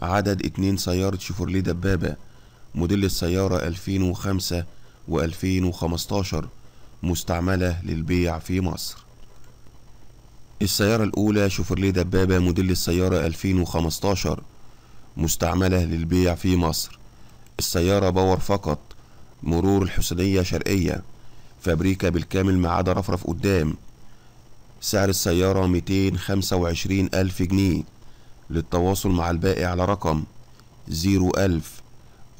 عدد اتنين سيارة شيفورليه دبابة موديل السيارة 2005 و2015 مستعملة للبيع في مصر السيارة الأولى شيفورليه دبابة موديل السيارة 2015 مستعملة للبيع في مصر السيارة باور فقط مرور الحسينية شرقية فابريكا بالكامل ما عدا رفرف قدام سعر السيارة ميتين خمسة وعشرين ألف جنيه للتواصل مع الباقي على رقم زيرو ألف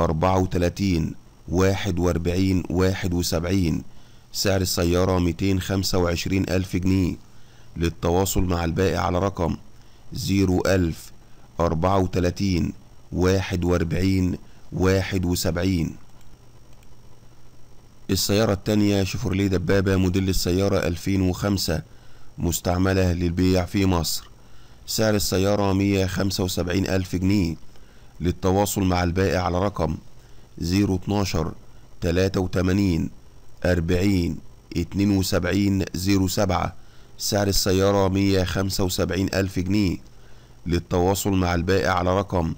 أربعة وتلاتين واحد وأربعين وسبعين سعر السيارة ميتين خمسة وعشرين ألف جنيه للتواصل مع الباقي على رقم زيرو ألف أربعة وتلاتين واحد وأربعين وسبعين السيارة التانية شفرليه دبابة موديل السيارة ألفين وخمسة مستعملة للبيع في مصر سعر السيارة 175 ألف جنيه للتواصل مع البائع على رقم 012 83 40 72 07 سعر السيارة 175 ألف جنيه للتواصل مع البائع على رقم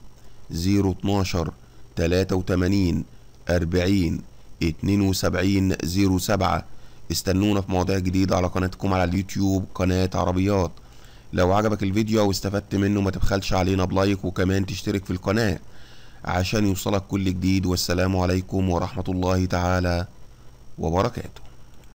012 83 40 72 07 استنونا في مواضيع جديدة على قناتكم على اليوتيوب قناة عربيات لو عجبك الفيديو او استفدت منه ما تبخلش علينا بلايك وكمان تشترك في القناة عشان يوصلك كل جديد والسلام عليكم ورحمة الله تعالى وبركاته